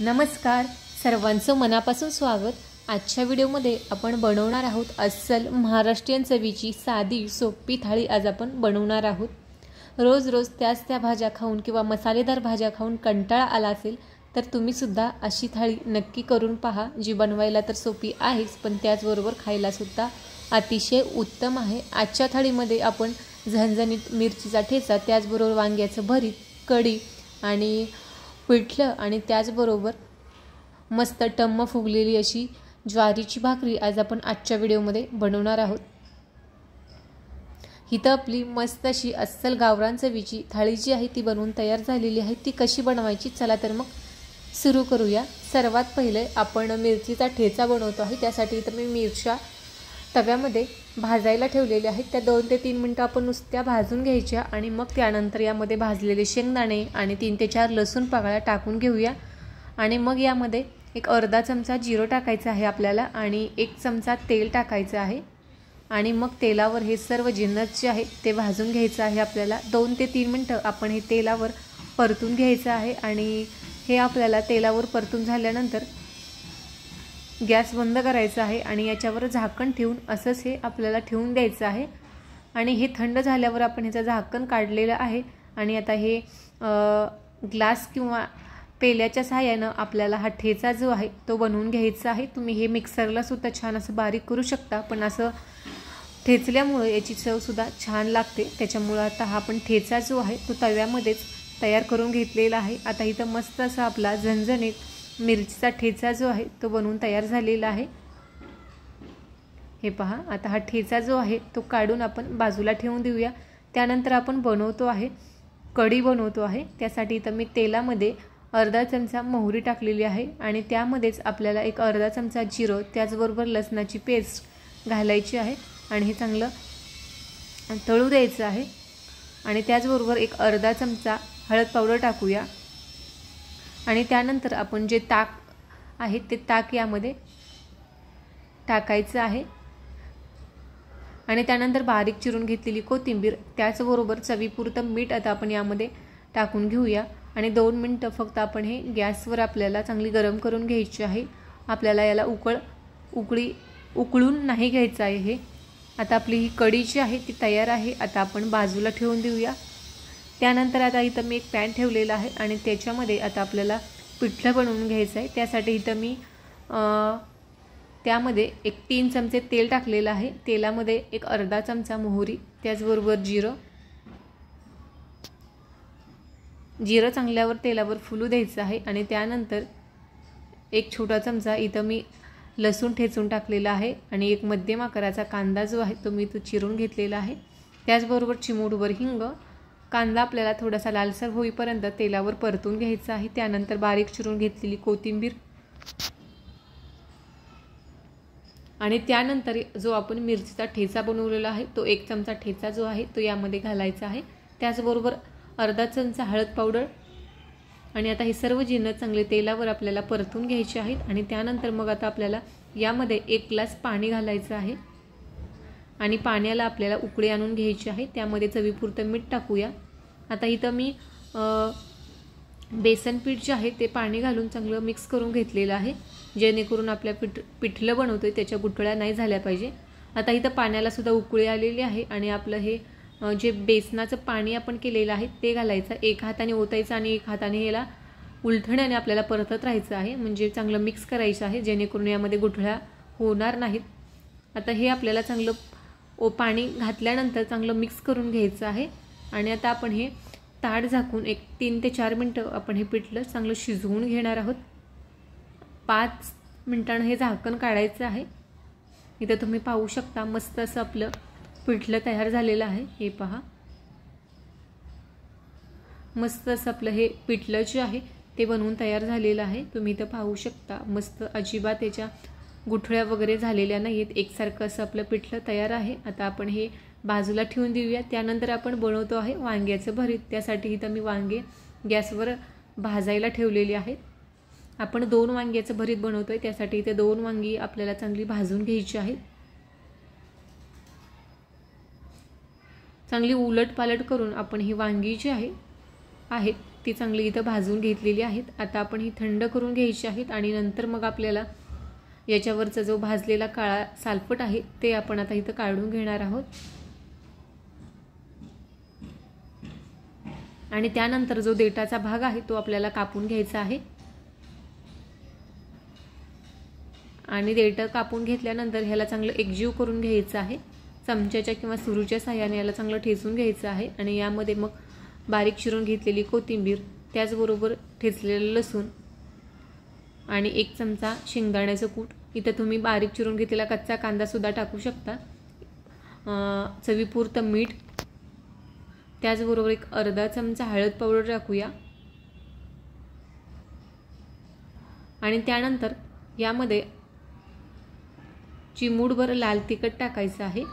नमस्कार सर्वांचं मनापासून स्वागत आजच्या व्हिडिओमध्ये आपण बनवणार आहोत अस्सल महाराष्ट्रीयन चवीची साधी सोपी थाळी आज आपण बनवणार आहोत रोज रोज त्याच त्या भाज्या खाऊन किंवा मसालेदार भाज्या खाऊन कंटाळा आला असेल तर तुम्हीसुद्धा अशी थाळी नक्की करून पहा जी बनवायला तर सोपी आहेच पण त्याचबरोबर खायलासुद्धा अतिशय उत्तम आहे आजच्या थाळीमध्ये आपण झणझणीत मिरचीचा ठेचा त्याचबरोबर वांग्याचं भरीत कढी आणि पिठलं आणि त्याचबरोबर मस्त टम्म फुगलेली अशी ज्वारीची भाकरी आज आपण आजच्या व्हिडिओमध्ये बनवणार आहोत इथं आपली मस्त अशी अस्सल गावरान चवीची थाळी जी आहे ती बनवून तयार झालेली आहे ती कशी बनवायची चला तर मग सुरू करूया सर्वात पहिले आपण मिरचीचा ठेचा बनवतो आहे त्यासाठी इथं मी मिरच्या तव्यामध्ये भाजायला ठेवलेल्या आहेत त्या दोन ते तीन मिनटं आपण नुसत्या भाजून घ्यायच्या आणि मग त्यानंतर यामध्ये भाजलेले शेंगदाणे आणि तीन ते चार लसूण पाकळ्या टाकून घेऊया आणि मग यामध्ये एक अर्धा चमचा जिरो टाकायचा आहे आपल्याला आणि एक चमचा तेल टाकायचं आहे आणि मग तेलावर हे सर्व जिन्नस जे आहे ते भाजून घ्यायचं आहे आपल्याला दोन ते तीन मिनटं आपण हे तेलावर परतून घ्यायचं आहे आणि हे आपल्याला तेलावर परतून झाल्यानंतर गॅस बंद करायचा आहे आणि याच्यावर झाकण ठेवून असंच हे आपल्याला ठेवून द्यायचं आहे आणि हे थंड झाल्यावर आपण ह्याचं झाकण काढलेलं आहे आणि आता हे ग्लास किंवा पेल्याच्या सहाय्यानं आपल्याला हा ठेचा जो आहे तो बनवून घ्यायचा आहे तुम्ही हे मिक्सरलासुद्धा छान असं बारीक करू शकता पण असं ठेचल्यामुळे याची चवसुद्धा छान लागते त्याच्यामुळं आता हा आपण ठेचा जो आहे तो तव्यामध्येच तयार करून घेतलेला आहे आता इथं मस्त असा आपला झणझणीत मिरचीचा ठेचा जो आहे तो बनवून तयार झालेला आहे हे पहा आता हा ठेचा जो आहे तो काढून आपण बाजूला ठेवून देऊया त्यानंतर आपण बनवतो आहे कढी बनवतो आहे त्यासाठी इथं मी तेलामध्ये अर्धा चमचा मोहरी टाकलेली आहे आणि त्यामध्येच आपल्याला एक अर्धा चमचा जिरं त्याचबरोबर लसणाची पेस्ट घालायची आहे आणि हे चांगलं तळू द्यायचं आहे आणि त्याचबरोबर एक अर्धा चमचा हळद पावडर टाकूया आणि त्यानंतर आपण जे ताक आहे ते ताक यामध्ये टाकायचं आहे आणि त्यानंतर बारीक चिरून घेतलेली कोथिंबीर त्याचबरोबर चवीपुरतं मीठ आता आपण यामध्ये टाकून घेऊया आणि दोन मिनटं फक्त आपण हे गॅसवर आपल्याला चांगली गरम करून घ्यायची आहे आपल्याला याला उकळ उकळी उकळून नाही घ्यायचं आहे हे आता आपली ही कढी जी आहे ती तयार आहे आता आपण बाजूला ठेवून देऊया त्यानंतर आता इथं मी एक पॅन ठेवलेला आहे आणि त्याच्यामध्ये आता आपल्याला पिठलं बनवून घ्यायचं आहे त्यासाठी इथं मी त्यामध्ये एक तीन चमचे तेल टाकलेलं आहे तेलामध्ये एक अर्धा चमचा मोहरी त्याचबरोबर जिरं जिरं चांगल्यावर तेलावर फुलू द्यायचं आहे आणि त्यानंतर एक छोटा चमचा इथं मी लसूण ठेचून टाकलेला आहे आणि एक मध्यम आकाराचा कांदा जो आहे तो मी तो चिरून घेतलेला आहे त्याचबरोबर चिमूडवर हिंग कांदा आपल्याला थोडासा लालसर होईपर्यंत तेलावर परतून घ्यायचा आहे त्यानंतर बारीक चिरून घेतलेली कोथिंबीर आणि त्यानंतर जो आपण मिरचीचा ठेचा बनवलेला आहे तो एक चमचा ठेचा जो आहे तो यामध्ये घालायचा आहे त्याचबरोबर अर्धा चमचा हळद पावडर आणि आता हे सर्व जिन्नस चांगले तेलावर आपल्याला परतून घ्यायचे आहेत आणि त्यानंतर मग आता आपल्याला यामध्ये एक ग्लास पाणी घालायचं आहे आणि पाण्याला आपल्याला उकळी आणून घ्यायची आहे त्यामध्ये चवीपुरतं मीठ टाकूया आता इथं मी बेसन पीठ जे आहे ते पाणी घालून चांगलं मिक्स करून घेतलेलं आहे जेणेकरून आपल्या पिठ पिठलं बनवतो आहे त्याच्या गुठळ्या नाही झाल्या पाहिजे आता इथं पाण्यालासुद्धा उकळी आलेली आहे आणि आपलं हे जे बेसनाचं पाणी आपण केलेलं आहे ते घालायचं एक हाताने ओतायचं आणि एक हाताने याला उलथण्याने आपल्याला परतत राहायचं आहे म्हणजे चांगलं मिक्स करायचं आहे जेणेकरून यामध्ये गुठळ्या होणार नाहीत आता हे आपल्याला चांगलं ओ पाणी घातल्यानंतर चांगलं मिक्स करून घ्यायचं आहे आणि आता आपण हे ताड झाकून एक तीन ते चार मिनटं आपण हे पिठलं चांगलं शिजवून घेणार आहोत पाच मिनटानं हे झाकण काढायचं आहे इथं तुम्ही पाहू शकता मस्त असं आपलं पिठलं तयार झालेलं आहे हे पहा मस्त असं आपलं हे पिठलं जे आहे ते बनवून तयार झालेलं आहे तुम्ही इथं पाहू शकता मस्त अजिबात याच्या गुठळ्या वगैरे झालेल्या नाही आहेत एकसारखं असं आपलं पिठलं तयार आहे आता आपण हे बाजूला ठेवून देऊया त्यानंतर आपण बनवतो आहे वांग्याचं भरीत त्यासाठी इथं मी वांगे गॅसवर भाजायला ठेवलेली आहेत आपण दोन वांग्याचं भरीत बनवतो आहे त्यासाठी इथे दोन वांगी आपल्याला चांगली भाजून घ्यायची आहेत चांगली उलट पालट करून आपण ही वांगी जी आहे आहेत ती चांगली इथं भाजून घेतलेली आहेत आता आपण ही थंड करून घ्यायची आहेत आणि नंतर मग आपल्याला याच्यावरचा जो भाजलेला काळा सालपट आहे ते आपण आता इथं काढून घेणार आहोत आणि त्यानंतर जो देटाचा भाग आहे तो आपल्याला कापून घ्यायचा आहे आणि देट कापून घेतल्यानंतर ह्याला चांगलं एकजीव करून घ्यायचं आहे चमच्याच्या किंवा सुरूच्या साह्याने याला चांगलं ठेचून घ्यायचं आहे आणि यामध्ये मग बारीक शिरून घेतलेली कोथिंबीर त्याचबरोबर ठेचलेलं लसूण आणि एक चमचा शेंगदाण्याचं कूट इथं तुम्ही बारीक चिरून घेतलेला कच्चा कांदासुद्धा टाकू शकता चवीपुरतं मीठ त्याचबरोबर एक अर्धा चमचा हळद पावडर टाकूया आणि त्यानंतर यामध्ये चिमूडभर लाल तिखट टाकायचं आहे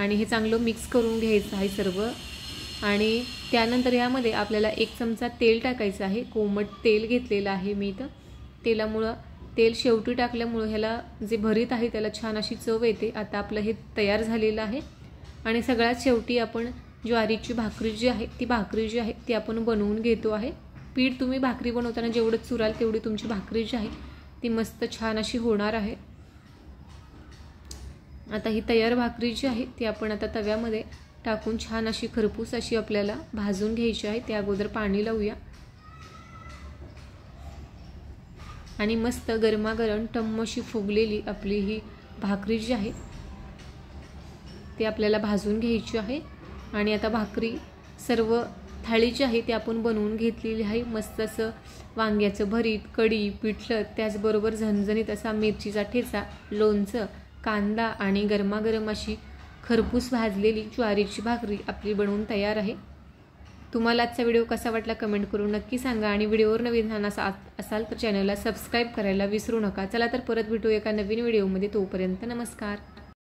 आणि हे चांगलं मिक्स करून घ्यायचं आहे सर्व आणि त्यानंतर यामध्ये आपल्याला एक चमचा तेल टाकायचं आहे कोमट तेल घेतलेलं आहे मी इथं तेलामुळं तेल शेवटी टाकल्यामुळं ह्याला जे भरीत आहे त्याला छान अशी चव येते आता आपलं हे तयार झालेलं आहे आणि सगळ्यात शेवटी आपण ज्वारीची भाकरी जी आहे ती भाकरी जी आहे ती आपण बनवून घेतो आहे पीठ तुम्ही भाकरी बनवताना जेवढं चुराल तेवढी तुमची भाकरी जी आहे ती मस्त छान अशी होणार आहे आता ही तयार भाकरी जी आहे ती आपण आता तव्यामध्ये टाकून छान अशी खरपूस अशी आपल्याला भाजून घ्यायची आहे त्या अगोदर पाणी लावूया आणि मस्त गरमागरम अशी फुगलेली आपली ही भाकरी जी आहे ती आपल्याला भाजून घ्यायची आहे आणि आता भाकरी सर्व थाळी जी आहे ती आपण बनवून घेतलेली आहे मस्त असं वांग्याचं भरीत कढी पिठलं त्याचबरोबर झणझणीत असा मिरचीचा ठेचा लोणचं कांदा आणि गरमागरम अशी खरपूस भाजलेली ज्वारीची भाकरी आपली बनवून तयार आहे तुम्हाला आजचा व्हिडिओ कसा वाटला कमेंट करून नक्की सांगा आणि व्हिडिओवर नवीन असा असाल तर चॅनलला सबस्क्राईब करायला विसरू नका चला तर परत भेटू एका नवीन व्हिडिओमध्ये तोपर्यंत नमस्कार